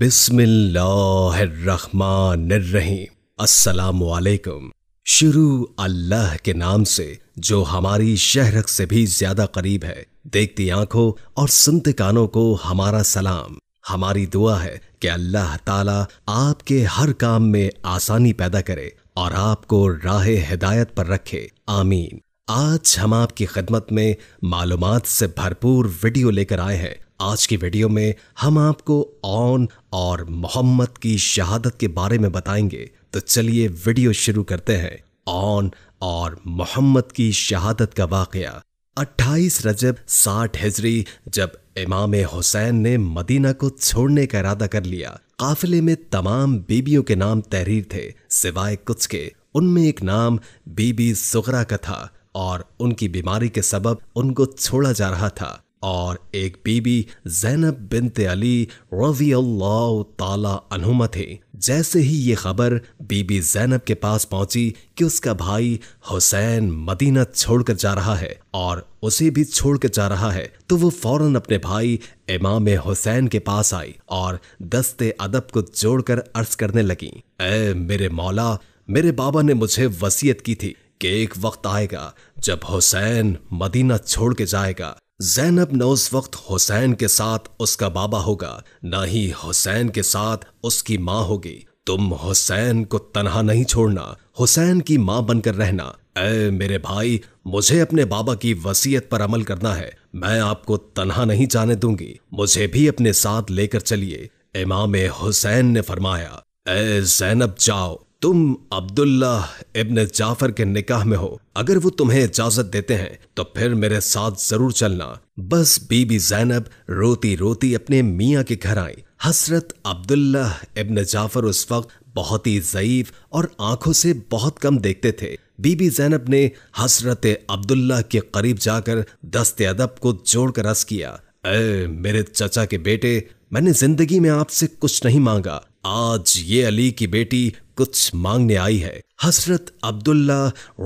बिस्मिल्लाम वालेकुम शुरू अल्लाह के नाम से जो हमारी शहरक से भी ज्यादा करीब है देखती आंखों और सुनते कानों को हमारा सलाम हमारी दुआ है कि अल्लाह ताला आपके हर काम में आसानी पैदा करे और आपको राह हिदायत पर रखे आमीन आज हम आपकी खदमत में मालूमात से भरपूर वीडियो लेकर आए हैं आज की वीडियो में हम आपको ऑन और मोहम्मद की शहादत के बारे में बताएंगे तो चलिए वीडियो शुरू करते हैं ऑन और मोहम्मद की शहादत का वाकया 28 रजब 60 हिजरी जब इमाम हुसैन ने मदीना को छोड़ने का इरादा कर लिया काफिले में तमाम बीबियों के नाम तहरीर थे सिवाय कुछ के उनमें एक नाम बीबी सुगरा का था और उनकी बीमारी के सबब उनको छोड़ा जा रहा था और एक बीबी जैनब बिनते अली रजी अल्लाह ताला अनहुमा थे जैसे ही ये खबर बीबी जैनब के पास पहुंची कि उसका भाई हुसैन मदीना छोड़कर जा रहा है और उसे भी छोड़कर जा रहा है तो वो फौरन अपने भाई इमाम हुसैन के पास आई और दस्ते अदब को जोड़कर अर्ज करने लगी ए मेरे मौला मेरे बाबा ने मुझे वसीयत की थी कि एक वक्त आएगा जब हुसैन मदीना छोड़ के जाएगा जैनब न उस वक्त हुसैन के साथ उसका बाबा होगा न ही हुसैन के साथ उसकी माँ होगी तुम हुसैन को तनहा नहीं छोड़ना हुसैन की माँ बनकर रहना ऐ मेरे भाई मुझे अपने बाबा की वसीयत पर अमल करना है मैं आपको तनहा नहीं जाने दूंगी मुझे भी अपने साथ लेकर चलिए इमाम हुसैन ने फरमाया ए जैनब जाओ तुम अब्दुल्ला इब्ने जाफर के निकाह में हो अगर वो तुम्हें इजाजत देते हैं तो फिर मेरे साथ जरूर चलना बस बीबी जैनब रोती रोती अपने मियाँ के घर आई हसरत अब्दुल्ला इब्ने जाफर उस वक्त बहुत ही ज़यीफ और आंखों से बहुत कम देखते थे बीबी जैनब ने हसरत अब्दुल्ला के करीब जाकर दस्ते अदब को जोड़कर रस किया ए मेरे चचा के बेटे मैंने जिंदगी में आपसे कुछ नहीं मांगा आज ये अली की बेटी कुछ मांगने आई है हसरत अब्दुल्ला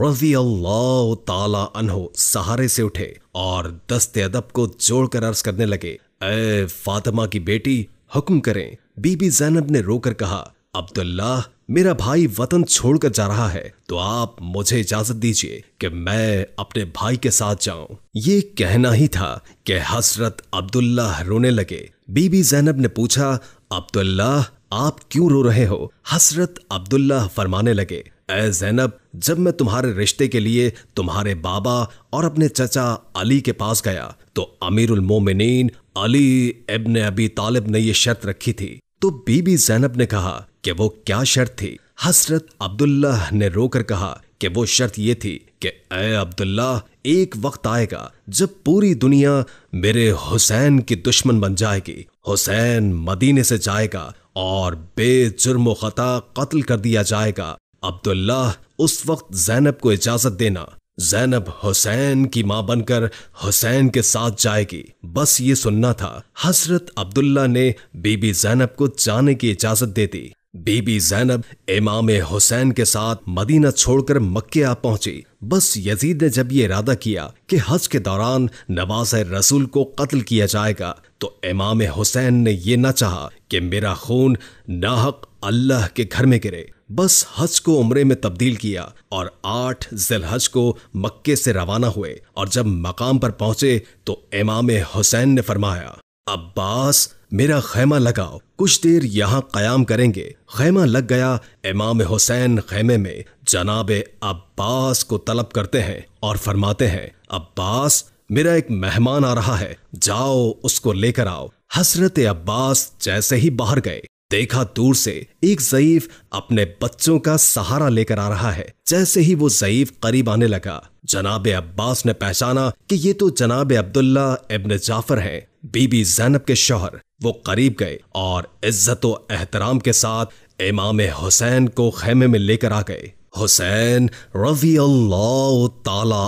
रजी अल्लाह ताला अनहो सहारे से उठे और दस्ते अदब को जोड़कर अर्ज करने लगे ए फातिमा की बेटी हुक्म करें बीबी जैनब ने रोकर कहा अब्दुल्ला मेरा भाई वतन छोड़कर जा रहा है तो आप मुझे इजाजत दीजिए कि मैं अपने भाई के साथ जाऊं ये कहना ही था कि हसरत अब्दुल्ला रोने लगे बीबी जैनब ने पूछा अब्दुल्ला आप क्यों रो रहे हो हसरत अब्दुल्ला फरमाने लगे ए जैनब जब मैं तुम्हारे रिश्ते के लिए तुम्हारे बाबा और अपने चचा अली के पास गया तो अमीरुल मोमिनीन अली इब्न अबी तालिब ने यह शर्त रखी थी तो बीबी जैनब ने कहा कि वो क्या शर्त थी हसरत अब्दुल्ला ने रोकर कहा कि वो शर्त ये थी कि ए अब्दुल्ला एक वक्त आएगा जब पूरी दुनिया मेरे हुसैन की दुश्मन बन जाएगी हुसैन मदीने से जाएगा और बेजुर्म खता कत्ल कर दिया जाएगा अब्दुल्ला उस वक्त जैनब को इजाजत देना जैनब हुसैन की मां बनकर हुसैन के साथ जाएगी बस ये सुनना था हसरत अब्दुल्ला ने बीबी जैनब को जाने की इजाजत दे दी बीबी जैनब इमाम हुसैन के साथ मदीना छोड़कर मक्के आ पहुंची बस यजीद ने जब ये इरादा किया कि हज के दौरान नवाज रसूल को कत्ल किया जाएगा तो इमाम हुसैन ने यह न चाहा कि मेरा खून नाहक अल्लाह के घर में गिरे बस हज को उम्रे में तब्दील किया और आठ जिलहज को मक्के से रवाना हुए और जब मकाम पर पहुंचे तो इमाम हुसैन ने फरमाया अब्बास मेरा खैमा लगाओ कुछ देर यहाँ कयाम करेंगे खैमा लग गया इमाम हुसैन खैमे में जनाब अब्बास को तलब करते हैं और फरमाते हैं अब्बास मेरा एक मेहमान आ रहा है जाओ उसको लेकर आओ हसरत अब्बास जैसे ही बाहर गए देखा दूर से एक जयीफ अपने बच्चों का सहारा लेकर आ रहा है जैसे ही वो जईफ करीब आने लगा जनाब अब्बास ने पहचाना कि ये तो जनाब अब्दुल्ला इब्न जाफर हैं बीबी जैनब के शोहर वो करीब गए और इज्जत एहतराम के साथ इमाम हुसैन को खेमे में लेकर आ गए हुसैन रवी अल्लाह ताला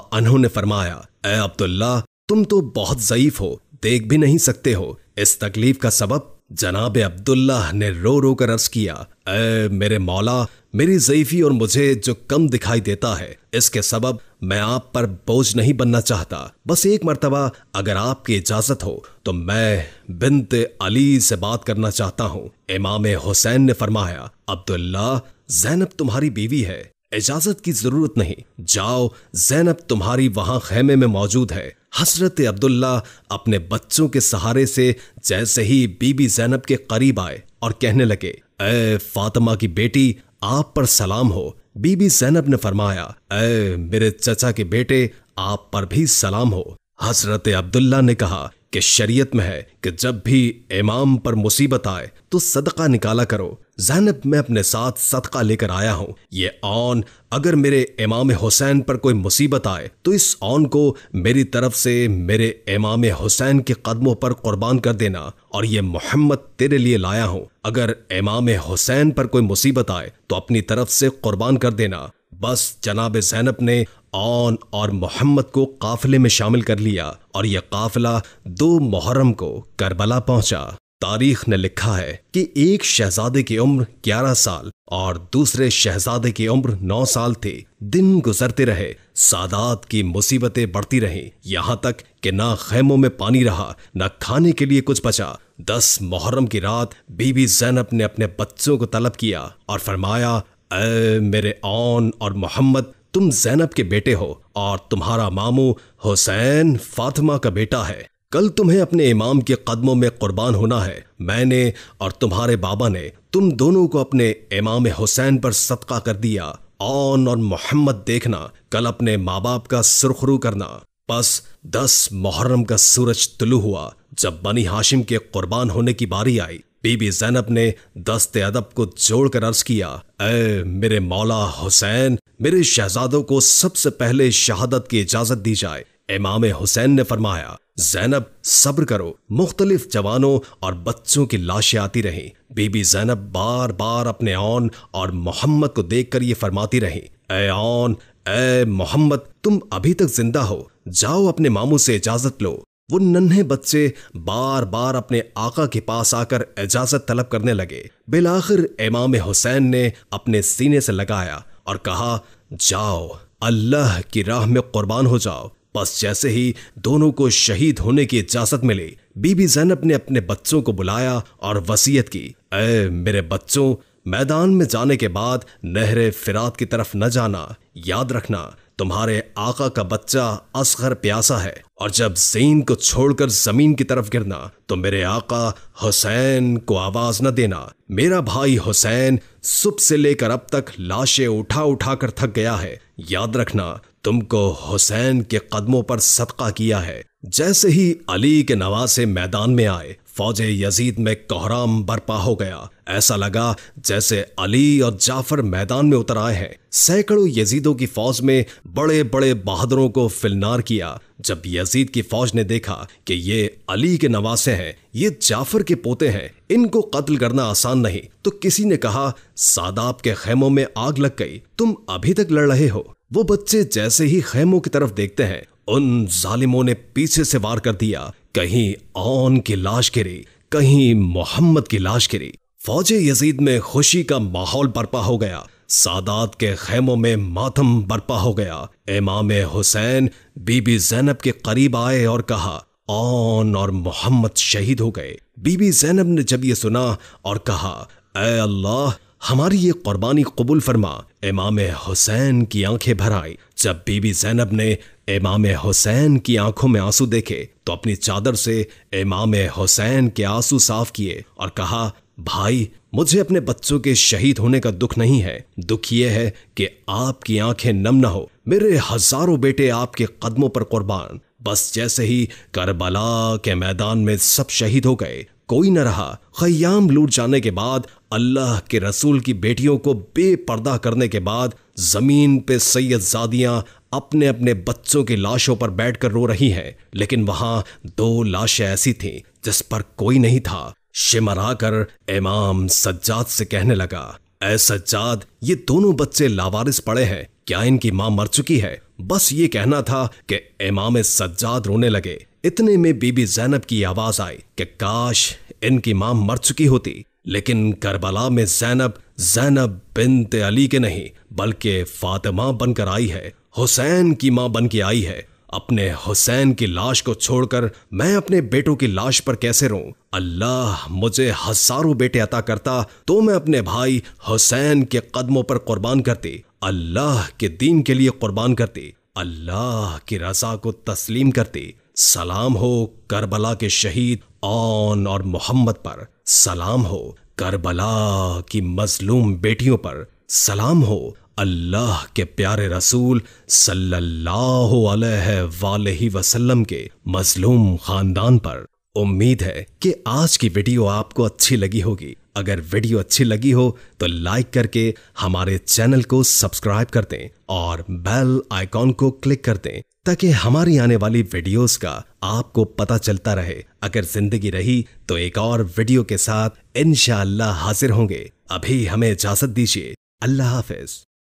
ने फरमाया ए अब्दुल्ला तुम तो बहुत जईफ हो देख भी नहीं सकते हो इस तकलीफ का सबब जनाब अब्दुल्लाह ने रो रो कर अर्ज किया ए मेरे मौला मेरी जयफी और मुझे जो कम दिखाई देता है इसके सबब मैं आप पर बोझ नहीं बनना चाहता बस एक मरतबा अगर आपकी इजाजत हो तो मैं बिनत अली से बात करना चाहता हूँ इमाम हुसैन ने फरमाया अब्दुल्ला जैनब तुम्हारी बीवी है इजाजत की जरूरत नहीं जाओ जैनब तुम्हारी वहां खेमे में मौजूद है हसरत अब्दुल्ला अपने बच्चों के सहारे से जैसे ही बीबी जैनब के करीब आए और कहने लगे ए फातिमा की बेटी आप पर सलाम हो बीबी जैनब ने फरमाया ए मेरे चचा के बेटे आप पर भी सलाम हो हसरत अब्दुल्ला ने कहा कि शरीयत में है कि जब भी इमाम पर मुसीबत आए तो सदका निकाला करो जैनब मैं अपने साथ सदका लेकर आया हूँ ये ऑन अगर मेरे इमाम हुसैन पर कोई मुसीबत आए तो इस ऑन को मेरी तरफ से मेरे इमाम हुसैन के कदमों पर कुर्बान कर देना और ये मोहम्मद तेरे लिए लाया हूँ अगर इमाम हुसैन पर कोई मुसीबत आए तो अपनी तरफ से कुर्बान कर देना बस जनाब जैनब ने औन और मोहम्मद को काफिले में शामिल कर लिया और यह काफिला दो मुहर्रम को करबला पहुंचा तारीख ने लिखा है कि एक शहजादे की उम्र 11 साल और दूसरे शहजादे की उम्र 9 साल थी दिन गुजरते रहे सादात की मुसीबतें बढ़ती रहीं यहाँ तक कि ना खेमों में पानी रहा ना खाने के लिए कुछ बचा दस मुहर्रम की रात बीबी जैनब ने अपने बच्चों को तलब किया और फरमाया ए मेरे ऑन और मोहम्मद तुम जैनब के बेटे हो और तुम्हारा मामू हुसैन फातिमा का बेटा है कल तुम्हें अपने इमाम के कदमों में कुर्बान होना है मैंने और तुम्हारे बाबा ने तुम दोनों को अपने इमाम हुसैन पर सदका कर दिया ऑन और मोहम्मद देखना कल अपने माँ बाप का सुरखरू करना बस दस मुहर्रम का सूरज तुलू हुआ जब बनी हाशिम के कुर्बान होने की बारी आई बीबी जैनब ने दस्ते अदब को जोड़कर अर्ज किया ए मेरे मौला हुसैन मेरे शहजादों को सबसे पहले शहादत की इजाजत दी जाए इमाम हुसैन ने फरमाया जैनब सब्र करो मुख्तलिफ जवानों और बच्चों की लाशें आती रहीं बीबी जैनब बार बार अपने ऑन और मोहम्मद को देखकर ये फरमाती रहीं ए ऑन ए मोहम्मद तुम अभी तक जिंदा हो जाओ अपने मामू से इजाजत लो वो नन्हे बच्चे बार बार अपने आका के पास आकर इजाजत तलब करने लगे बिलाखिर इमाम हुसैन ने अपने सीने से लगाया और कहा जाओ अल्लाह की राह में कुर्बान हो जाओ बस जैसे ही दोनों को शहीद होने की इजाजत मिली बीबी जैनब ने अपने बच्चों को बुलाया और वसीयत की ए मेरे बच्चों मैदान में जाने के बाद नहरे फिरात की तरफ न जाना याद रखना तुम्हारे आका का बच्चा असगर प्यासा है और जब जैन को छोड़कर जमीन की तरफ गिरना तो मेरे आका हुसैन को आवाज न देना मेरा भाई हुसैन सुबह से लेकर अब तक लाशें उठा उठा कर थक गया है याद रखना तुमको हुसैन के कदमों पर सदका किया है जैसे ही अली के नवासे मैदान में आए फौज यजीद में कोहराम बर्पा हो गया ऐसा लगा जैसे अली और जाफर मैदान में उतर आए हैं सैकड़ों यजीदों की फौज में बड़े बड़े बहादुरों को फिलनार किया जब यजीद की फौज ने देखा कि ये अली के नवासे हैं ये जाफर के पोते हैं इनको कत्ल करना आसान नहीं तो किसी ने कहा सादाब के खेमों में आग लग गई तुम अभी तक लड़ रहे हो वो बच्चे जैसे ही खेमों की तरफ देखते हैं उन जालिमों ने पीछे से वार कर दिया कहीं ऑन की लाश गिरी कहीं मोहम्मद की लाश गिरी फौज यजीद में खुशी का माहौल बर्पा हो गया सादात के खेमों में मातम बर्पा हो गया इमाम हुसैन बीबी जैनब के करीब आए और कहा ओन और मोहम्मद शहीद हो गए बीबी जैनब ने जब ये सुना और कहा ए अल्लाह हमारी ये कुर्बानी कबूल फरमा इमाम हुसैन की आंखें भर आई जब बीबी जैनब ने इमाम हुसैन की आंखों में आंसू देखे तो अपनी चादर से इमाम हुसैन के आंसू साफ किए और कहा भाई मुझे अपने बच्चों के शहीद होने का दुख नहीं है दुख यह है कि आपकी आंखें नम ना हो मेरे हजारों बेटे आपके कदमों पर कुर्बान बस जैसे ही करबला के मैदान में सब शहीद हो गए कोई न रहा खयाम लूट जाने के बाद अल्लाह के रसूल की बेटियों को बेपर्दा करने के बाद जमीन पे सैयदजादियां अपने अपने बच्चों की लाशों पर बैठकर रो रही हैं लेकिन वहां दो लाशें ऐसी थीं जिस पर कोई नहीं था शिमर आकर इमाम सज्जाद से कहने लगा ए सज्जाद ये दोनों बच्चे लावारिस पड़े हैं क्या इनकी माँ मर चुकी है बस ये कहना था कि इमाम सज्जाद रोने लगे इतने में बीबी जैनब की आवाज आई कि काश इनकी माँ मर चुकी होती लेकिन करबला में जैनब जैनब बिनते अली के नहीं बल्कि फातिमा बनकर आई है हुसैन की माँ बन के आई है अपने हुसैन की लाश को छोड़कर मैं अपने बेटों की लाश पर कैसे रो अल्लाह मुझे हजारों बेटे अता करता तो मैं अपने भाई हुसैन के कदमों पर कुर्बान करती अल्लाह के दीन के लिए कुर्बान करती अल्लाह की रजा को तस्लीम करती सलाम हो करबला के शहीद ऑन और मोहम्मद पर सलाम हो करबला की मजलूम बेटियों पर सलाम हो अल्लाह के प्यारे रसूल सल्लल्लाहु अलैहि वसल्लम के मजलूम खानदान पर उम्मीद है कि आज की वीडियो आपको अच्छी लगी होगी अगर वीडियो अच्छी लगी हो तो लाइक करके हमारे चैनल को सब्सक्राइब कर दें और बेल आइकॉन को क्लिक कर दें ताकि हमारी आने वाली वीडियोस का आपको पता चलता रहे अगर जिंदगी रही तो एक और वीडियो के साथ इनशाला हाजिर होंगे अभी हमें इजाजत दीजिए अल्लाह हाफिज